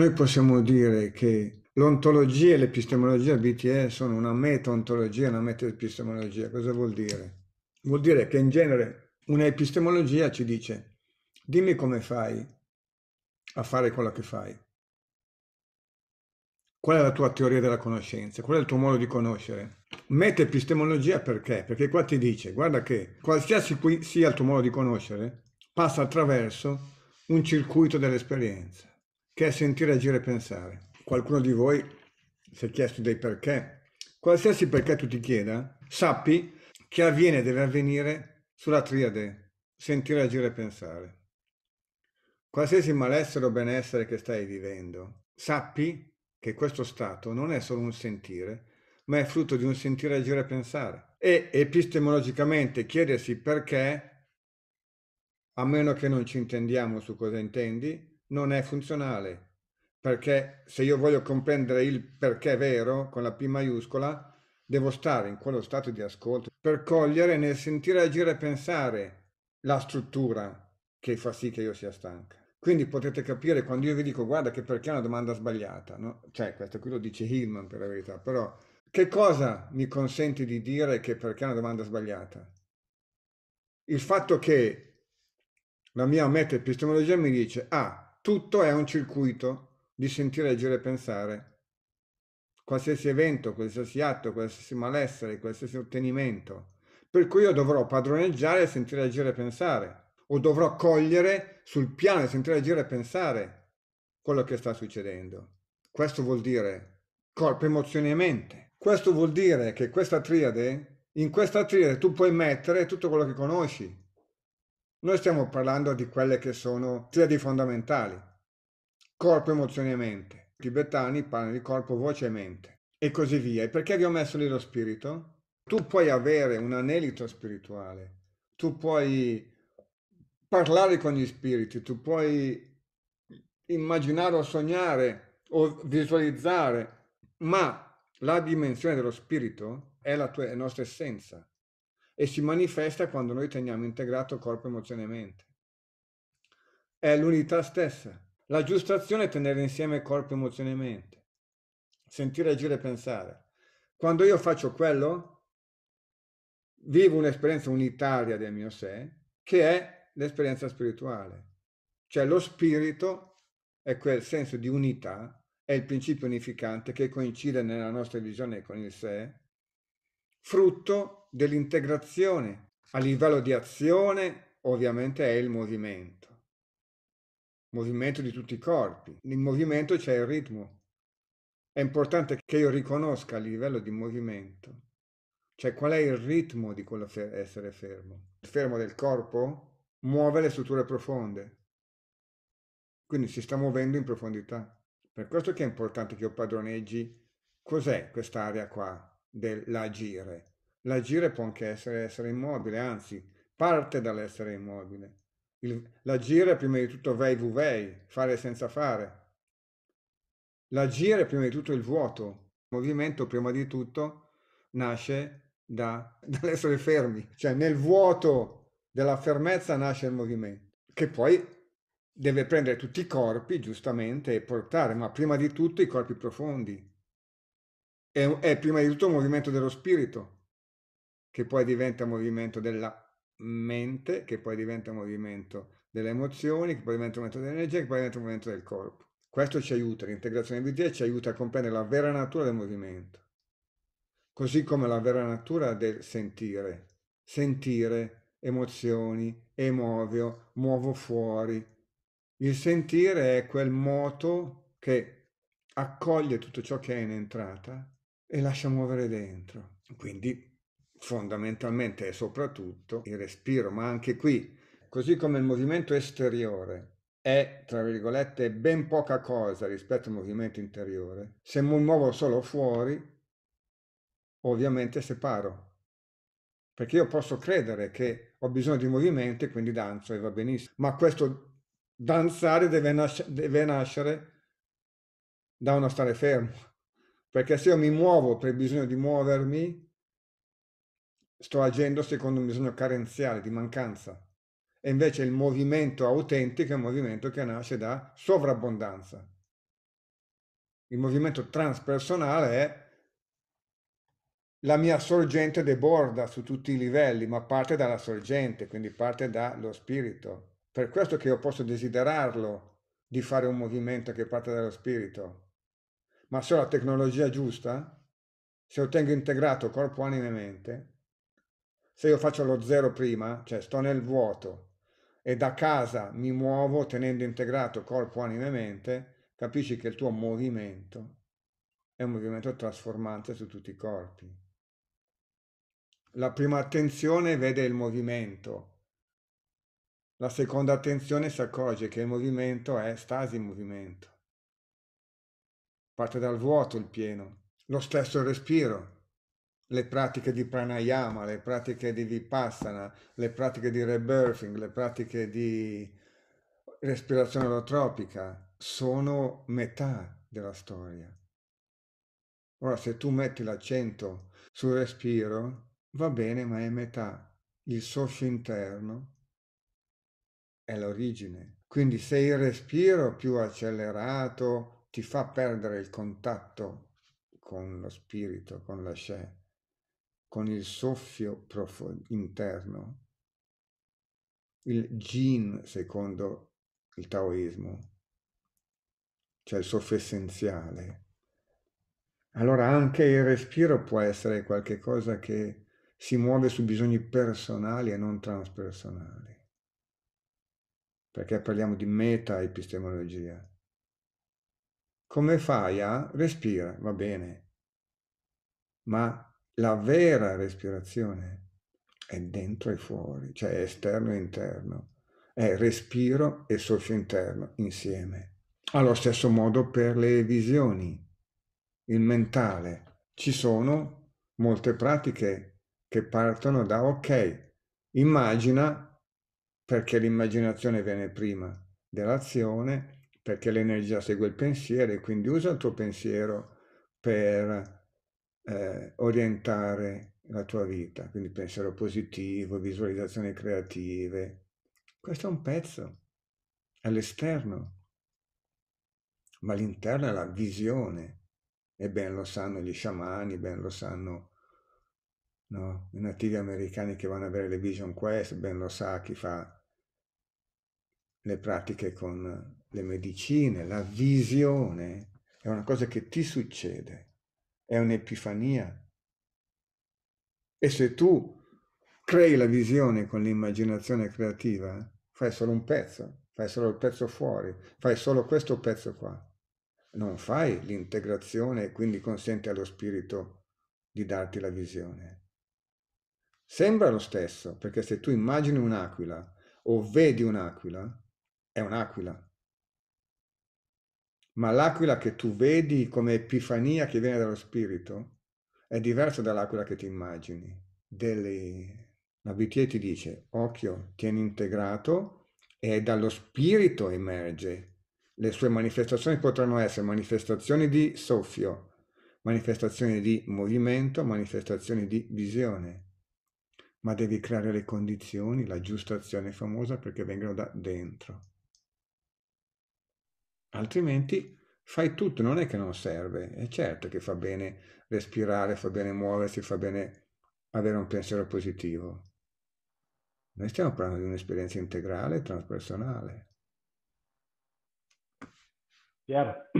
Noi possiamo dire che l'ontologia e l'epistemologia BTE sono una meta-ontologia e una meta-epistemologia. Cosa vuol dire? Vuol dire che in genere una epistemologia ci dice dimmi come fai a fare quello che fai. Qual è la tua teoria della conoscenza? Qual è il tuo modo di conoscere? Mette epistemologia perché? Perché qua ti dice, guarda che qualsiasi qui sia il tuo modo di conoscere, passa attraverso un circuito dell'esperienza che è sentire, agire e pensare. Qualcuno di voi si è chiesto dei perché. Qualsiasi perché tu ti chieda, sappi che avviene e deve avvenire sulla triade sentire, agire e pensare. Qualsiasi malessere o benessere che stai vivendo, sappi che questo stato non è solo un sentire, ma è frutto di un sentire, agire e pensare. E epistemologicamente chiedersi perché, a meno che non ci intendiamo su cosa intendi, non è funzionale, perché se io voglio comprendere il perché vero con la P maiuscola, devo stare in quello stato di ascolto per cogliere nel sentire, agire e pensare la struttura che fa sì che io sia stanca. Quindi potete capire quando io vi dico guarda che perché è una domanda sbagliata, no? Cioè, questo qui lo dice Hillman per la verità, però che cosa mi consente di dire che perché è una domanda sbagliata? Il fatto che la mia meta epistemologia mi dice ah, tutto è un circuito di sentire, agire e pensare. Qualsiasi evento, qualsiasi atto, qualsiasi malessere, qualsiasi ottenimento. Per cui io dovrò padroneggiare, sentire, agire e pensare. O dovrò cogliere sul piano di sentire, agire e pensare quello che sta succedendo. Questo vuol dire corpo, emozioni e mente. Questo vuol dire che questa triade, in questa triade tu puoi mettere tutto quello che conosci, noi stiamo parlando di quelle che sono tre di fondamentali, corpo, emozione e mente. I tibetani parlano di corpo, voce e mente e così via. E perché vi ho messo lì lo spirito? Tu puoi avere un anelito spirituale, tu puoi parlare con gli spiriti, tu puoi immaginare o sognare o visualizzare, ma la dimensione dello spirito è la, tua, è la nostra essenza e si manifesta quando noi teniamo integrato corpo, emozione e mente. È l'unità stessa. La giusta azione è tenere insieme corpo, emozione e mente. Sentire, agire e pensare. Quando io faccio quello, vivo un'esperienza unitaria del mio sé, che è l'esperienza spirituale. Cioè lo spirito è quel senso di unità, è il principio unificante che coincide nella nostra visione con il sé, frutto dell'integrazione. A livello di azione ovviamente è il movimento, movimento di tutti i corpi. In movimento c'è il ritmo. È importante che io riconosca a livello di movimento, cioè qual è il ritmo di quello fer essere fermo. Il fermo del corpo muove le strutture profonde, quindi si sta muovendo in profondità. Per questo che è importante che io padroneggi cos'è quest'area qua, dell'agire. L'agire può anche essere essere immobile, anzi, parte dall'essere immobile. l'agire è prima di tutto vei vu vei, fare senza fare. L'agire è prima di tutto il vuoto. Il movimento prima di tutto nasce da, dall'essere fermi. Cioè nel vuoto della fermezza nasce il movimento, che poi deve prendere tutti i corpi, giustamente, e portare, ma prima di tutto i corpi profondi, è, è prima di tutto un movimento dello spirito, che poi diventa movimento della mente, che poi diventa movimento delle emozioni, che poi diventa un movimento dell'energia, che poi diventa un movimento del corpo. Questo ci aiuta, l'integrazione BT ci aiuta a comprendere la vera natura del movimento, così come la vera natura del sentire. Sentire emozioni, emuovio, muovo fuori. Il sentire è quel moto che accoglie tutto ciò che è in entrata e lascia muovere dentro. Quindi fondamentalmente e soprattutto il respiro, ma anche qui, così come il movimento esteriore è, tra virgolette, ben poca cosa rispetto al movimento interiore, se mi muovo solo fuori, ovviamente separo. Perché io posso credere che ho bisogno di movimento e quindi danzo e va benissimo, ma questo danzare deve, nasc deve nascere da uno stare fermo perché se io mi muovo per il bisogno di muovermi, sto agendo secondo un bisogno carenziale, di mancanza. E invece il movimento autentico è un movimento che nasce da sovrabbondanza. Il movimento transpersonale è la mia sorgente deborda su tutti i livelli, ma parte dalla sorgente, quindi parte dallo spirito. Per questo che io posso desiderarlo di fare un movimento che parte dallo spirito, ma se ho la tecnologia giusta, se lo tengo integrato corpo, anima e mente, se io faccio lo zero prima, cioè sto nel vuoto e da casa mi muovo tenendo integrato corpo, anima e mente, capisci che il tuo movimento è un movimento trasformante su tutti i corpi. La prima attenzione vede il movimento, la seconda attenzione si accorge che il movimento è stasi in movimento parte dal vuoto il pieno, lo stesso respiro, le pratiche di pranayama, le pratiche di vipassana, le pratiche di rebirthing, le pratiche di respirazione olotropica sono metà della storia. Ora, se tu metti l'accento sul respiro, va bene, ma è metà. Il soffio interno è l'origine. Quindi se il respiro più accelerato, ti fa perdere il contatto con lo spirito, con la She, con il soffio interno, il Jin secondo il taoismo, cioè il soffio essenziale. Allora anche il respiro può essere qualcosa che si muove su bisogni personali e non transpersonali, perché parliamo di meta epistemologia come fai a? Respira, va bene. Ma la vera respirazione è dentro e fuori, cioè esterno e interno. È respiro e soffio interno insieme. Allo stesso modo per le visioni, il mentale. Ci sono molte pratiche che partono da ok, immagina perché l'immaginazione viene prima dell'azione perché l'energia segue il pensiero e quindi usa il tuo pensiero per eh, orientare la tua vita, quindi pensiero positivo, visualizzazioni creative. Questo è un pezzo, è l'esterno, ma l'interno è la visione e ben lo sanno gli sciamani, ben lo sanno no? i nativi americani che vanno a avere le vision quest, ben lo sa chi fa le pratiche con le medicine, la visione, è una cosa che ti succede, è un'epifania. E se tu crei la visione con l'immaginazione creativa, fai solo un pezzo, fai solo il pezzo fuori, fai solo questo pezzo qua. Non fai l'integrazione e quindi consenti allo spirito di darti la visione. Sembra lo stesso, perché se tu immagini un'aquila o vedi un'aquila, è un'aquila ma l'aquila che tu vedi come epifania che viene dallo spirito è diversa dall'aquila che ti immagini. Delle... La BT ti dice, occhio, tieni integrato e dallo spirito emerge. Le sue manifestazioni potranno essere manifestazioni di soffio, manifestazioni di movimento, manifestazioni di visione. Ma devi creare le condizioni, la giusta azione famosa perché vengano da dentro altrimenti fai tutto, non è che non serve, è certo che fa bene respirare, fa bene muoversi, fa bene avere un pensiero positivo. Noi stiamo parlando di un'esperienza integrale e transpersonale. Pier,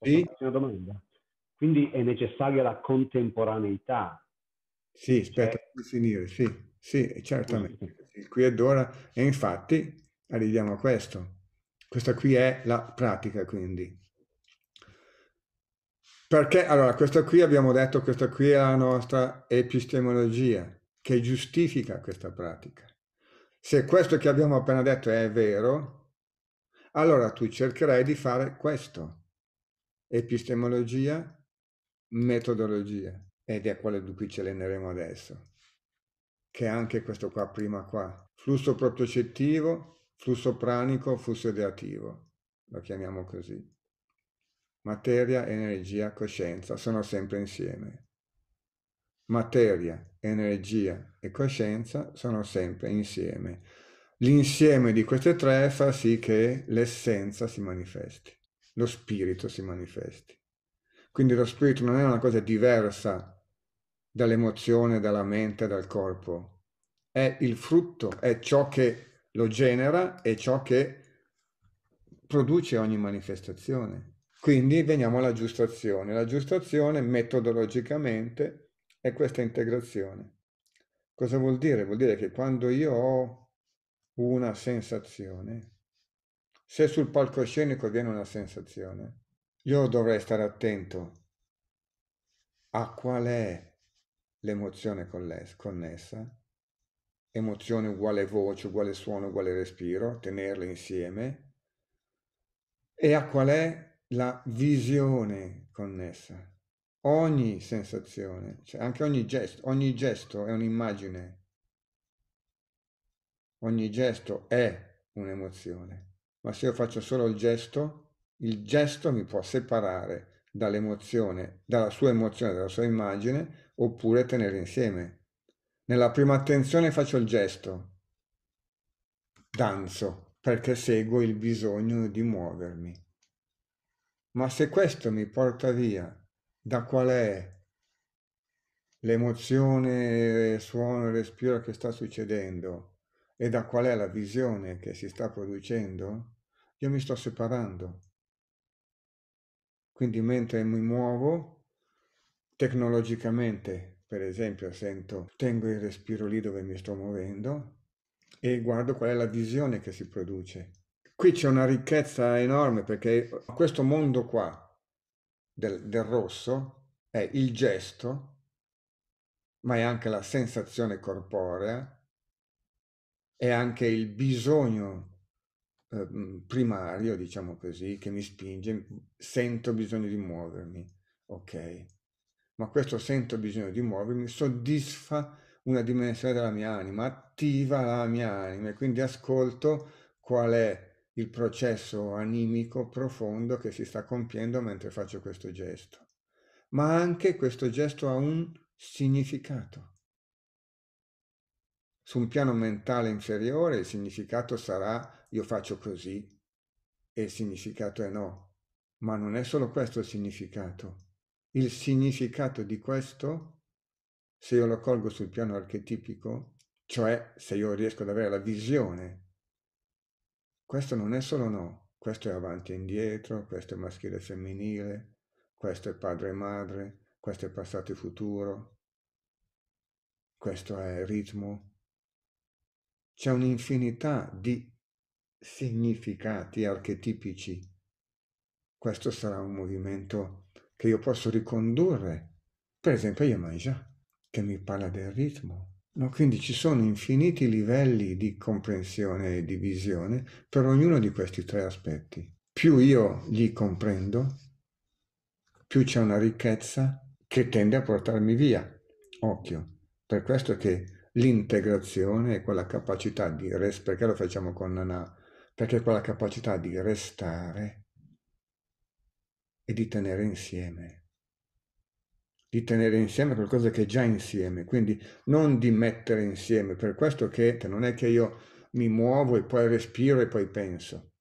sì? una domanda? Quindi è necessaria la contemporaneità. Sì, aspetta, cioè... finire, sì, sì, certamente. qui ed ora, e infatti arriviamo a questo. Questa qui è la pratica, quindi. Perché, allora, questa qui abbiamo detto, questa qui è la nostra epistemologia, che giustifica questa pratica. Se questo che abbiamo appena detto è vero, allora tu cercherai di fare questo. Epistemologia, metodologia. Ed è quello di cui ci alleneremo adesso. Che è anche questo qua prima qua. Flusso propriocettivo, flusso pranico, flusso ideativo, lo chiamiamo così. Materia, energia, coscienza sono sempre insieme. Materia, energia e coscienza sono sempre insieme. L'insieme di queste tre fa sì che l'essenza si manifesti, lo spirito si manifesti. Quindi lo spirito non è una cosa diversa dall'emozione, dalla mente, dal corpo. È il frutto, è ciò che lo genera è ciò che produce ogni manifestazione. Quindi veniamo alla giusta La giusta metodologicamente è questa integrazione. Cosa vuol dire? Vuol dire che quando io ho una sensazione, se sul palcoscenico viene una sensazione, io dovrei stare attento a qual è l'emozione connessa emozione uguale voce, uguale suono, uguale respiro, tenerle insieme, e a qual è la visione connessa. Ogni sensazione, cioè anche ogni gesto, ogni gesto è un'immagine, ogni gesto è un'emozione, ma se io faccio solo il gesto, il gesto mi può separare dall'emozione, dalla sua emozione, dalla sua immagine, oppure tenere insieme nella prima attenzione faccio il gesto, danzo perché seguo il bisogno di muovermi. Ma se questo mi porta via, da qual è l'emozione, suono, respiro che sta succedendo e da qual è la visione che si sta producendo, io mi sto separando. Quindi mentre mi muovo, tecnologicamente per esempio sento, tengo il respiro lì dove mi sto muovendo e guardo qual è la visione che si produce. Qui c'è una ricchezza enorme perché questo mondo qua del, del rosso è il gesto, ma è anche la sensazione corporea, è anche il bisogno ehm, primario, diciamo così, che mi spinge, sento bisogno di muovermi, ok? ma questo sento bisogno di muovermi, soddisfa una dimensione della mia anima, attiva la mia anima e quindi ascolto qual è il processo animico profondo che si sta compiendo mentre faccio questo gesto. Ma anche questo gesto ha un significato. Su un piano mentale inferiore il significato sarà io faccio così e il significato è no. Ma non è solo questo il significato. Il significato di questo, se io lo colgo sul piano archetipico, cioè se io riesco ad avere la visione, questo non è solo no, questo è avanti e indietro, questo è maschile e femminile, questo è padre e madre, questo è passato e futuro, questo è ritmo. C'è un'infinità di significati archetipici. Questo sarà un movimento che io posso ricondurre, per esempio, a Yamanja, che mi parla del ritmo. No, quindi ci sono infiniti livelli di comprensione e di visione per ognuno di questi tre aspetti. Più io li comprendo, più c'è una ricchezza che tende a portarmi via. Occhio, per questo che l'integrazione è quella capacità di restare, perché lo facciamo con Nana? Perché quella capacità di restare e di tenere insieme. Di tenere insieme qualcosa che è già insieme, quindi non di mettere insieme. Per questo che non è che io mi muovo e poi respiro e poi penso.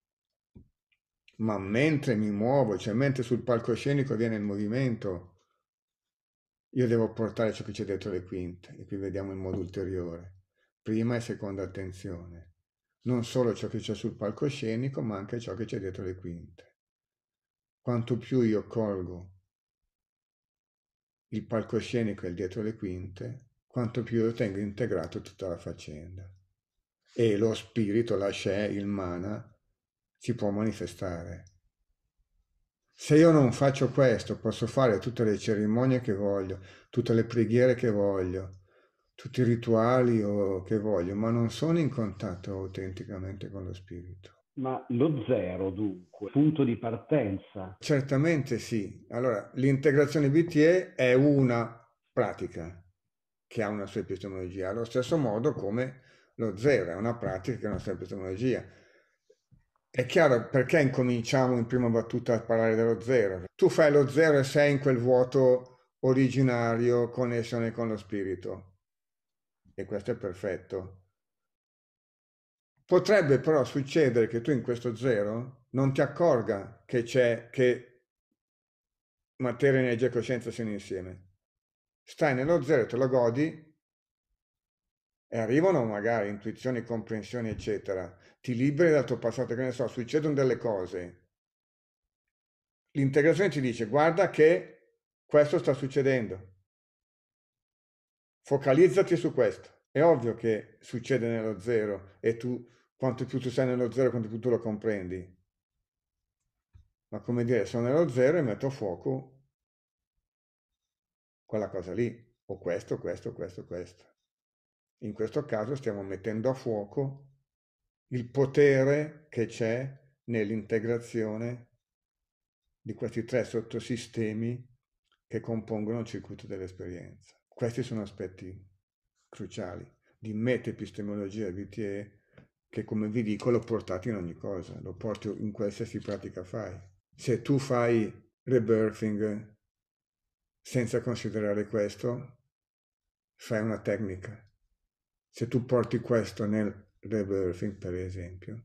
Ma mentre mi muovo, cioè mentre sul palcoscenico viene il movimento, io devo portare ciò che c'è dietro le quinte, e qui vediamo in modo ulteriore, prima e seconda attenzione, non solo ciò che c'è sul palcoscenico, ma anche ciò che c'è dietro le quinte quanto più io colgo il palcoscenico e il dietro le quinte, quanto più io tengo integrato tutta la faccenda. E lo spirito, la sce, il mana, si può manifestare. Se io non faccio questo, posso fare tutte le cerimonie che voglio, tutte le preghiere che voglio, tutti i rituali che voglio, ma non sono in contatto autenticamente con lo spirito. Ma lo zero dunque, punto di partenza? Certamente sì. Allora, l'integrazione BTE è una pratica che ha una sua epistemologia, allo stesso modo come lo zero è una pratica che ha una sua epistemologia. È chiaro perché incominciamo in prima battuta a parlare dello zero. Tu fai lo zero e sei in quel vuoto originario, connessione con lo spirito. E questo è perfetto Potrebbe però succedere che tu in questo zero non ti accorga che c'è, che materia, energia e coscienza siano insieme. Stai nello zero, te lo godi e arrivano magari intuizioni, comprensioni, eccetera. Ti liberi dal tuo passato, che ne so, succedono delle cose. L'integrazione ti dice guarda che questo sta succedendo. Focalizzati su questo. È ovvio che succede nello zero e tu, quanto più tu sei nello zero, quanto più tu lo comprendi. Ma come dire, sono nello zero e metto a fuoco quella cosa lì, o questo, questo, questo, questo. In questo caso stiamo mettendo a fuoco il potere che c'è nell'integrazione di questi tre sottosistemi che compongono il circuito dell'esperienza. Questi sono aspetti cruciali di meta-epistemologia VTE che, come vi dico, l'ho portato in ogni cosa, lo porto in qualsiasi pratica fai. Se tu fai rebirthing senza considerare questo, fai una tecnica. Se tu porti questo nel rebirthing, per esempio,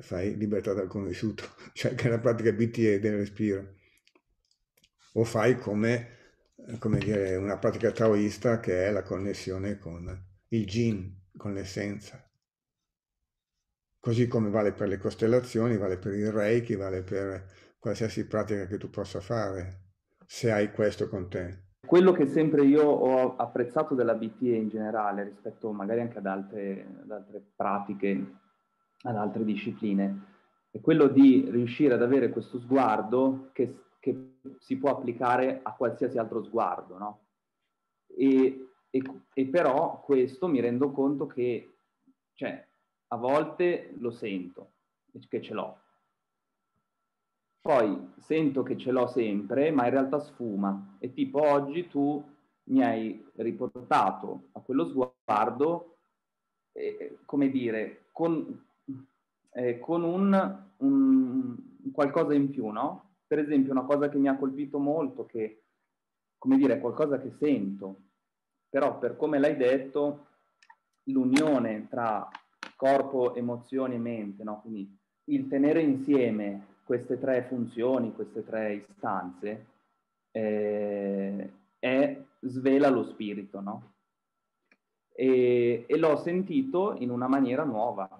fai libertà dal conosciuto, cioè che è la pratica BTE del respiro. O fai come eh, come dire, una pratica taoista che è la connessione con il jin, con l'essenza. Così come vale per le costellazioni, vale per il reiki, vale per qualsiasi pratica che tu possa fare, se hai questo con te. Quello che sempre io ho apprezzato della BTE in generale, rispetto magari anche ad altre, ad altre pratiche, ad altre discipline, è quello di riuscire ad avere questo sguardo che si può applicare a qualsiasi altro sguardo, no? E, e, e però questo mi rendo conto che, cioè, a volte lo sento, che ce l'ho. Poi sento che ce l'ho sempre, ma in realtà sfuma. E tipo oggi tu mi hai riportato a quello sguardo, eh, come dire, con, eh, con un, un, qualcosa in più, no? per esempio, una cosa che mi ha colpito molto, che, come dire, è qualcosa che sento, però per come l'hai detto, l'unione tra corpo, emozioni e mente, no? Quindi il tenere insieme queste tre funzioni, queste tre istanze, eh, è, svela lo spirito, no? E, e, l'ho sentito in una maniera nuova.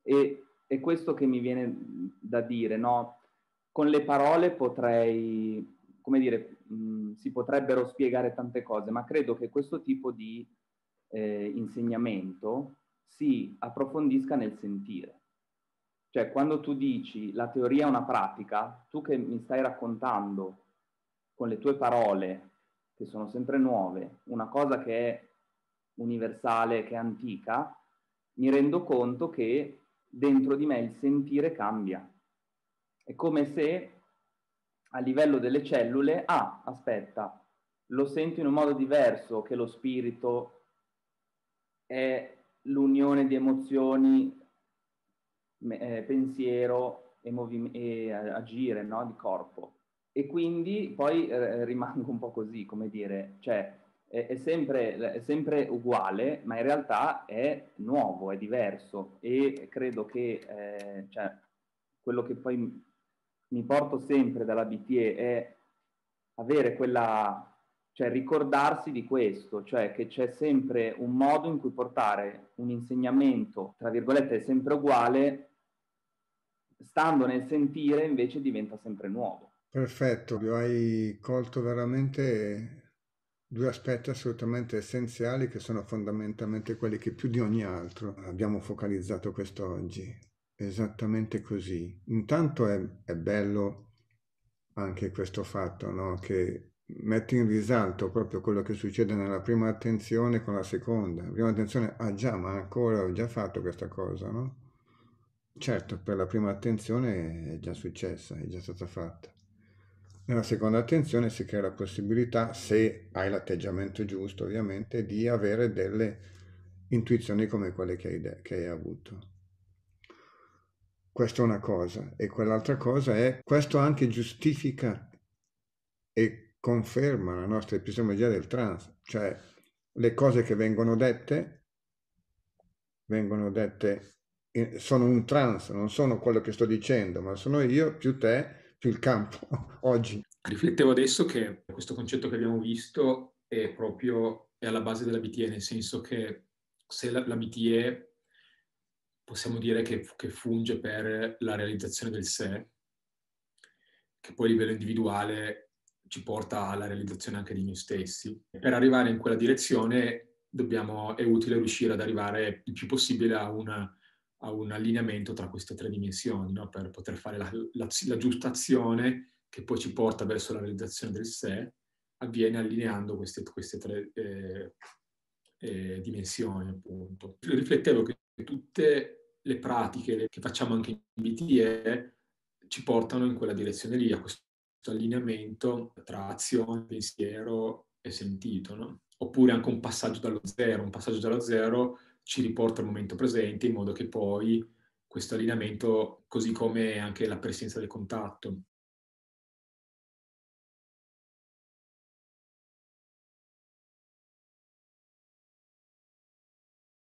E, è questo che mi viene da dire, no? con le parole potrei, come dire, mh, si potrebbero spiegare tante cose, ma credo che questo tipo di eh, insegnamento si approfondisca nel sentire. Cioè, quando tu dici la teoria è una pratica, tu che mi stai raccontando con le tue parole, che sono sempre nuove, una cosa che è universale, che è antica, mi rendo conto che dentro di me il sentire cambia. È come se a livello delle cellule, ah, aspetta, lo sento in un modo diverso che lo spirito è l'unione di emozioni, eh, pensiero e, e agire, no? Di corpo. E quindi poi eh, rimango un po' così, come dire, cioè è, è, sempre, è sempre uguale, ma in realtà è nuovo, è diverso e credo che eh, cioè, quello che poi mi porto sempre dalla BTE è avere quella, cioè ricordarsi di questo, cioè che c'è sempre un modo in cui portare un insegnamento, tra virgolette, è sempre uguale, stando nel sentire invece diventa sempre nuovo. Perfetto, hai colto veramente due aspetti assolutamente essenziali che sono fondamentalmente quelli che più di ogni altro abbiamo focalizzato quest'oggi. Esattamente così. Intanto è, è bello anche questo fatto, no? che mette in risalto proprio quello che succede nella prima attenzione con la seconda. La prima attenzione, ah già, ma ancora ho già fatto questa cosa, no? Certo, per la prima attenzione è già successa, è già stata fatta. Nella seconda attenzione si crea la possibilità, se hai l'atteggiamento giusto ovviamente, di avere delle intuizioni come quelle che hai, che hai avuto. Questa è una cosa e quell'altra cosa è questo anche giustifica e conferma la nostra epistemologia del trans, cioè le cose che vengono dette vengono dette sono un trans, non sono quello che sto dicendo, ma sono io più te più il campo oggi. Riflettevo adesso che questo concetto che abbiamo visto è proprio è alla base della BTE, nel senso che se la, la BTE possiamo dire che, che funge per la realizzazione del sé, che poi a livello individuale ci porta alla realizzazione anche di noi stessi. Per arrivare in quella direzione dobbiamo, è utile riuscire ad arrivare il più possibile a, una, a un allineamento tra queste tre dimensioni, no? per poter fare la, la, la giusta azione che poi ci porta verso la realizzazione del sé, avviene allineando queste, queste tre eh, eh, dimensioni, appunto. Riflettevo che tutte le pratiche che facciamo anche in BTE ci portano in quella direzione lì, a questo allineamento tra azione, pensiero e sentito, no? Oppure anche un passaggio dallo zero, un passaggio dallo zero ci riporta al momento presente in modo che poi questo allineamento, così come anche la presenza del contatto,